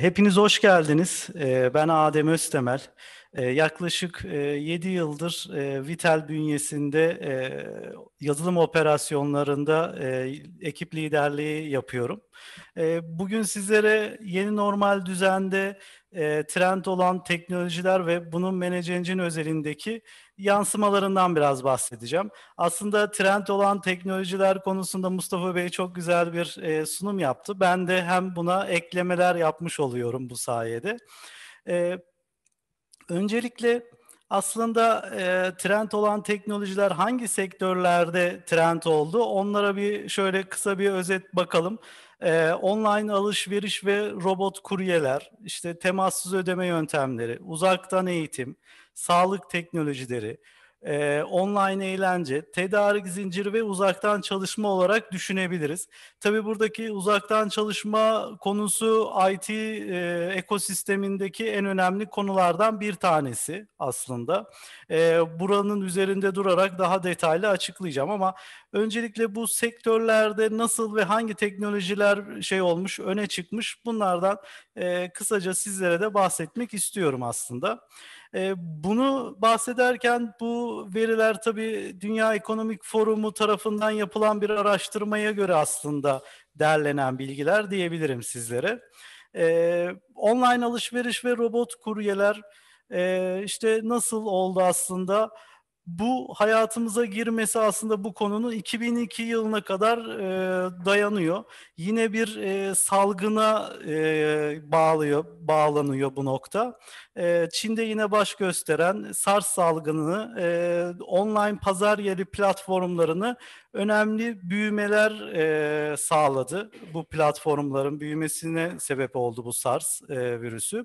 Hepiniz hoş geldiniz. Ee, ben Adem Öztemel. Ee, yaklaşık e, 7 yıldır e, Vitel bünyesinde e, yazılım operasyonlarında e, ekip liderliği yapıyorum. E, bugün sizlere yeni normal düzende trend olan teknolojiler ve bunun menajerinin özelindeki yansımalarından biraz bahsedeceğim. Aslında trend olan teknolojiler konusunda Mustafa Bey çok güzel bir sunum yaptı. Ben de hem buna eklemeler yapmış oluyorum bu sayede. Öncelikle aslında e, trend olan teknolojiler hangi sektörlerde trend oldu? Onlara bir şöyle kısa bir özet bakalım. E, online alışveriş ve robot kuryeler, işte temassız ödeme yöntemleri, uzaktan eğitim, sağlık teknolojileri, e, online eğlence, tedarik zinciri ve uzaktan çalışma olarak düşünebiliriz. Tabii buradaki uzaktan çalışma konusu IT e, ekosistemindeki en önemli konulardan bir tanesi aslında. E, buranın üzerinde durarak daha detaylı açıklayacağım ama öncelikle bu sektörlerde nasıl ve hangi teknolojiler şey olmuş, öne çıkmış bunlardan e, kısaca sizlere de bahsetmek istiyorum aslında. E, bunu bahsederken bu veriler tabii Dünya Ekonomik Forumu tarafından yapılan bir araştırmaya göre aslında derlenen bilgiler diyebilirim sizlere. E, online alışveriş ve robot kuryeler e, işte nasıl oldu aslında? Bu hayatımıza girmesi aslında bu konunun 2002 yılına kadar e, dayanıyor. Yine bir e, salgına e, bağlıyor, bağlanıyor bu nokta e, Çin'de yine baş gösteren SARS salgını e, online pazar yeri platformlarını önemli büyümeler e, sağladı. Bu platformların büyümesine sebep oldu bu SARS e, virüsü.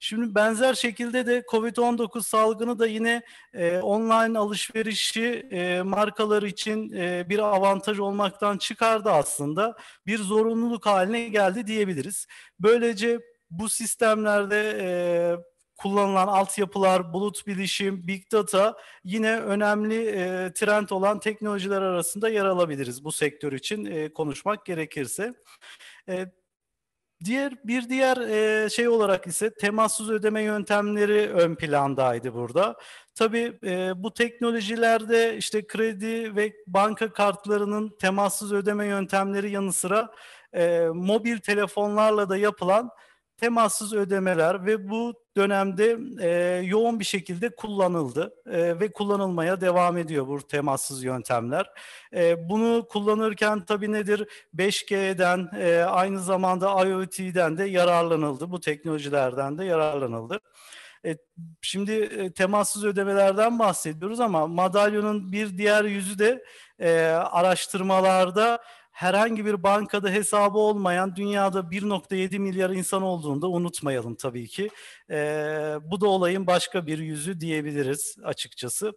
Şimdi benzer şekilde de COVID-19 salgını da yine e, online alışverişi e, markalar için e, bir avantaj olmaktan çıkardı aslında. Bir zorunluluk haline geldi diyebiliriz. Böylece bu sistemlerde e, kullanılan altyapılar, bulut bilişim, big data yine önemli e, trend olan teknolojiler arasında yer alabiliriz bu sektör için e, konuşmak gerekirse. E, Diğer bir diğer e, şey olarak ise temassız ödeme yöntemleri ön plandaydı burada. Tabii e, bu teknolojilerde işte kredi ve banka kartlarının temassız ödeme yöntemleri yanı sıra e, mobil telefonlarla da yapılan temassız ödemeler ve bu dönemde e, yoğun bir şekilde kullanıldı e, ve kullanılmaya devam ediyor bu temassız yöntemler. E, bunu kullanırken tabii nedir 5G'den e, aynı zamanda IoT'den de yararlanıldı. Bu teknolojilerden de yararlanıldı. E, şimdi e, temassız ödemelerden bahsediyoruz ama madalyonun bir diğer yüzü de e, araştırmalarda herhangi bir bankada hesabı olmayan dünyada 1.7 milyar insan olduğunu da unutmayalım tabii ki. E, bu da olayın başka bir yüzü diyebiliriz açıkçası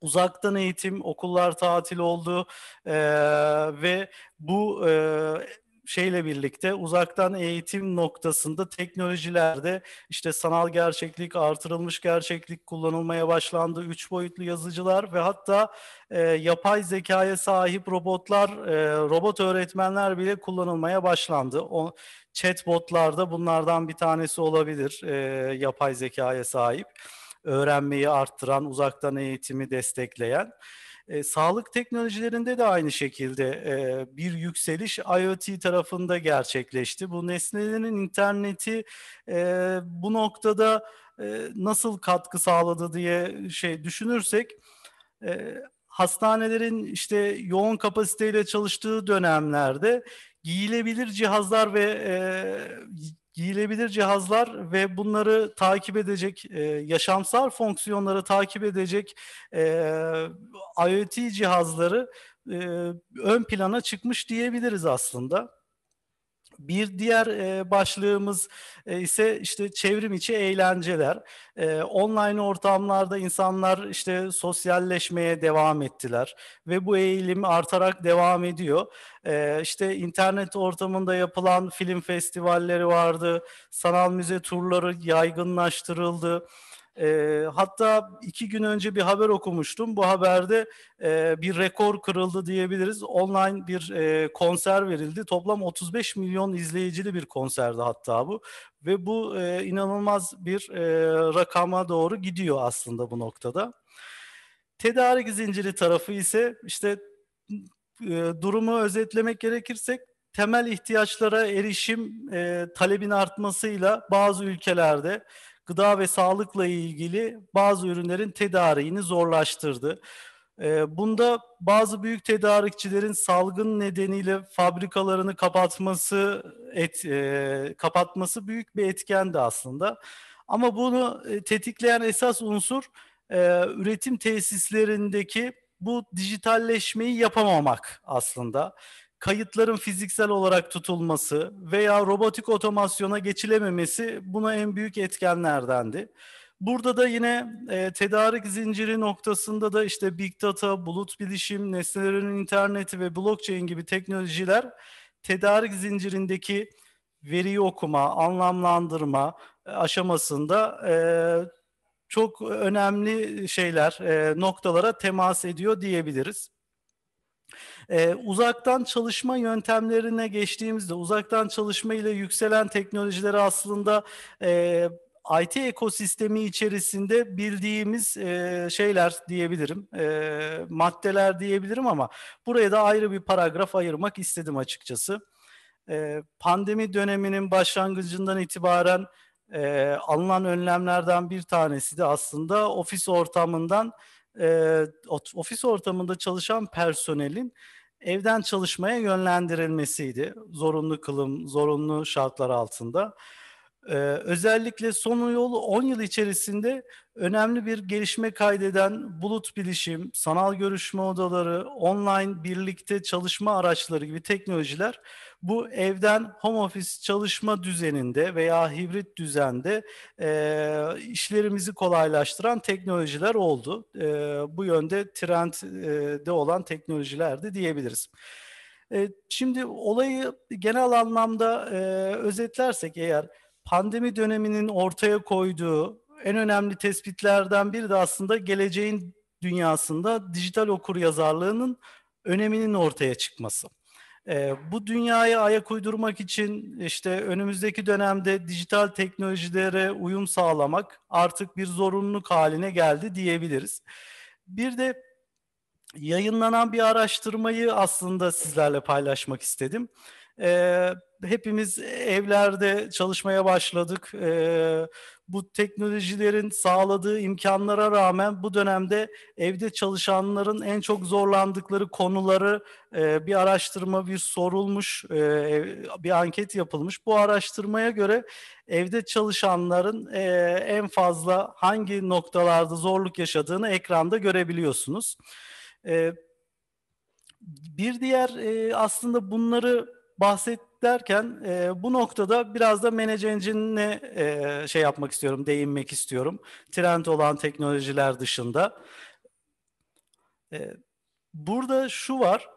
uzaktan eğitim, okullar tatil oldu e, ve bu e, şeyle birlikte uzaktan eğitim noktasında teknolojilerde işte sanal gerçeklik, artırılmış gerçeklik kullanılmaya başlandı. Üç boyutlu yazıcılar ve hatta e, yapay zekaya sahip robotlar, e, robot öğretmenler bile kullanılmaya başlandı. O, da bunlardan bir tanesi olabilir e, yapay zekaya sahip. Öğrenmeyi arttıran, uzaktan eğitimi destekleyen. E, sağlık teknolojilerinde de aynı şekilde e, bir yükseliş IoT tarafında gerçekleşti. Bu nesnelerin interneti e, bu noktada e, nasıl katkı sağladı diye şey düşünürsek e, hastanelerin işte yoğun kapasiteyle çalıştığı dönemlerde giyilebilir cihazlar ve e, giyilebilir cihazlar ve bunları takip edecek, e, yaşamsal fonksiyonları takip edecek e, IoT cihazları e, ön plana çıkmış diyebiliriz aslında. Bir diğer e, başlığımız e, ise işte çevrim içi eğlenceler. E, online ortamlarda insanlar işte sosyalleşmeye devam ettiler ve bu eğilim artarak devam ediyor. E, işte internet ortamında yapılan film festivalleri vardı, sanal müze turları yaygınlaştırıldı. E, hatta iki gün önce bir haber okumuştum. Bu haberde e, bir rekor kırıldı diyebiliriz. Online bir e, konser verildi. Toplam 35 milyon izleyicili bir konserdi hatta bu. Ve bu e, inanılmaz bir e, rakama doğru gidiyor aslında bu noktada. Tedarik zinciri tarafı ise işte e, durumu özetlemek gerekirsek temel ihtiyaçlara erişim e, talebin artmasıyla bazı ülkelerde gıda ve sağlıkla ilgili bazı ürünlerin tedariğini zorlaştırdı. Ee, bunda bazı büyük tedarikçilerin salgın nedeniyle fabrikalarını kapatması et, e, kapatması büyük bir etkendi aslında. Ama bunu e, tetikleyen esas unsur e, üretim tesislerindeki bu dijitalleşmeyi yapamamak aslında kayıtların fiziksel olarak tutulması veya robotik otomasyona geçilememesi buna en büyük etkenlerdendi. Burada da yine e, tedarik zinciri noktasında da işte big data, bulut bilişim, nesnelerin interneti ve blockchain gibi teknolojiler tedarik zincirindeki veriyi okuma, anlamlandırma e, aşamasında e, çok önemli şeyler, e, noktalara temas ediyor diyebiliriz. E, uzaktan çalışma yöntemlerine geçtiğimizde uzaktan çalışma ile yükselen teknolojileri aslında e, IT ekosistemi içerisinde bildiğimiz e, şeyler diyebilirim, e, maddeler diyebilirim ama buraya da ayrı bir paragraf ayırmak istedim açıkçası. E, pandemi döneminin başlangıcından itibaren e, alınan önlemlerden bir tanesi de aslında ofis ortamından e, ofis ortamında çalışan personelin evden çalışmaya yönlendirilmesiydi. Zorunlu kılım, zorunlu şartlar altında. Ee, özellikle son yolu 10 yıl içerisinde önemli bir gelişme kaydeden bulut bilişim, sanal görüşme odaları, online birlikte çalışma araçları gibi teknolojiler bu evden home office çalışma düzeninde veya hibrit düzende e, işlerimizi kolaylaştıran teknolojiler oldu. E, bu yönde trendde e, olan teknolojilerdi diyebiliriz. E, şimdi olayı genel anlamda e, özetlersek eğer pandemi döneminin ortaya koyduğu en önemli tespitlerden biri de aslında geleceğin dünyasında dijital okur yazarlığının öneminin ortaya çıkması. E, bu dünyaya ayak uydurmak için işte önümüzdeki dönemde dijital teknolojilere uyum sağlamak artık bir zorunluluk haline geldi diyebiliriz. Bir de yayınlanan bir araştırmayı aslında sizlerle paylaşmak istedim. Ee, hepimiz evlerde çalışmaya başladık. E, bu teknolojilerin sağladığı imkanlara rağmen bu dönemde evde çalışanların en çok zorlandıkları konuları e, bir araştırma, bir sorulmuş, e, e, bir anket yapılmış. Bu araştırmaya göre evde çalışanların e, en fazla hangi noktalarda zorluk yaşadığını ekranda görebiliyorsunuz. E, bir diğer e, aslında bunları bahset derken e, bu noktada biraz da Manage Engine'ine e, şey yapmak istiyorum, değinmek istiyorum. Trend olan teknolojiler dışında. E, burada şu var.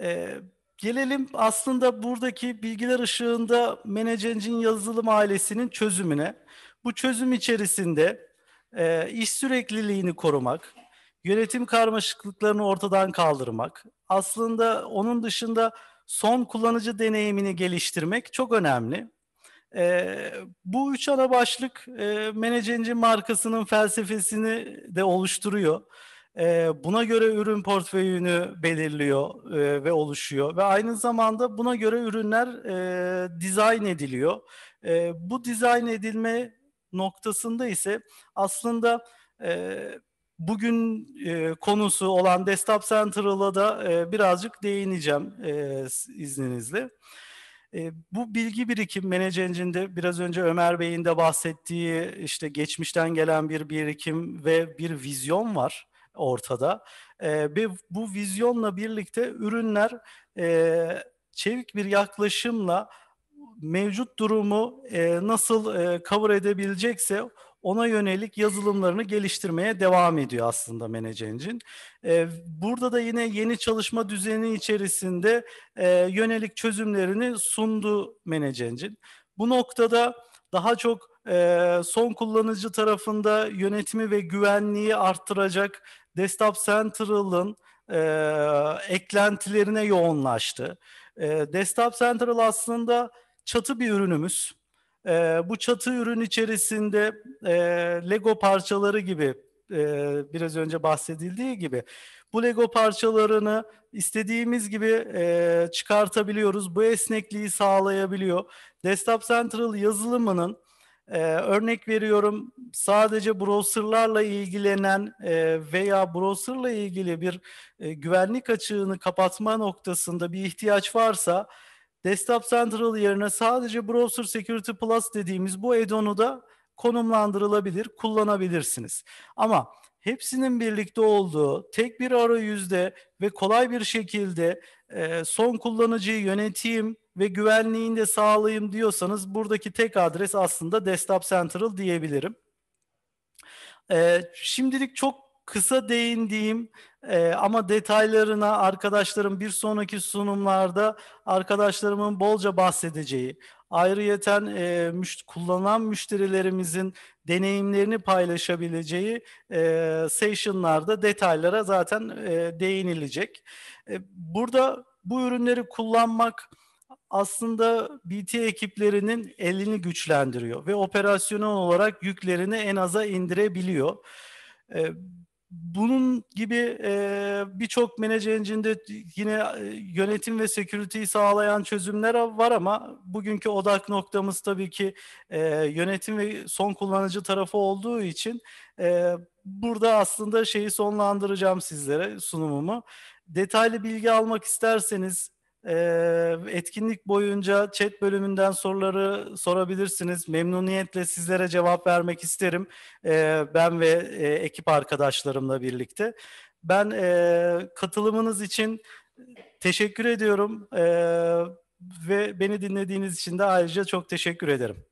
E, gelelim aslında buradaki bilgiler ışığında Manage yazılım ailesinin çözümüne. Bu çözüm içerisinde e, iş sürekliliğini korumak, yönetim karmaşıklıklarını ortadan kaldırmak, aslında onun dışında son kullanıcı deneyimini geliştirmek çok önemli. E, bu üç ana başlık e, Manage markasının felsefesini de oluşturuyor. E, buna göre ürün portföyünü belirliyor e, ve oluşuyor ve aynı zamanda buna göre ürünler e, dizayn ediliyor. E, bu dizayn edilme noktasında ise aslında e, bugün e, konusu olan Desktop Central'a da e, birazcık değineceğim e, izninizle. E, bu bilgi birikim Manage Engine'de biraz önce Ömer Bey'in de bahsettiği işte geçmişten gelen bir birikim ve bir vizyon var ortada. E, ve bu vizyonla birlikte ürünler e, çevik bir yaklaşımla mevcut durumu e, nasıl e, cover edebilecekse ona yönelik yazılımlarını geliştirmeye devam ediyor aslında menecencin. Engine. Ee, burada da yine yeni çalışma düzeni içerisinde e, yönelik çözümlerini sundu menecencin. Bu noktada daha çok e, son kullanıcı tarafında yönetimi ve güvenliği arttıracak Desktop Central'ın e, eklentilerine yoğunlaştı. E, Desktop Central aslında çatı bir ürünümüz. E, bu çatı ürün içerisinde e, Lego parçaları gibi e, biraz önce bahsedildiği gibi bu Lego parçalarını istediğimiz gibi e, çıkartabiliyoruz. Bu esnekliği sağlayabiliyor. Desktop Central yazılımının ee, örnek veriyorum sadece browserlarla ilgilenen e, veya browserla ilgili bir e, güvenlik açığını kapatma noktasında bir ihtiyaç varsa Desktop Central yerine sadece Browser Security Plus dediğimiz bu add-on'u da konumlandırılabilir, kullanabilirsiniz. Ama hepsinin birlikte olduğu tek bir arayüzde ve kolay bir şekilde e, son kullanıcıyı yöneteyim ve güvenliğini de sağlayayım diyorsanız buradaki tek adres aslında Desktop Central diyebilirim. E, şimdilik çok kısa değindiğim e, ama detaylarına arkadaşlarım bir sonraki sunumlarda arkadaşlarımın bolca bahsedeceği, ayrıyeten e, müş kullanan müşterilerimizin deneyimlerini paylaşabileceği e, sessionlarda detaylara zaten e, değinilecek. E, burada bu ürünleri kullanmak aslında BT ekiplerinin elini güçlendiriyor ve operasyonel olarak yüklerini en aza indirebiliyor. E, bunun gibi e, birçok menajerinde engine'de yine e, yönetim ve security'yi sağlayan çözümler var ama bugünkü odak noktamız tabii ki e, yönetim ve son kullanıcı tarafı olduğu için e, burada aslında şeyi sonlandıracağım sizlere sunumumu. Detaylı bilgi almak isterseniz etkinlik boyunca chat bölümünden soruları sorabilirsiniz. Memnuniyetle sizlere cevap vermek isterim. ben ve ekip arkadaşlarımla birlikte. Ben katılımınız için teşekkür ediyorum. ve beni dinlediğiniz için de ayrıca çok teşekkür ederim.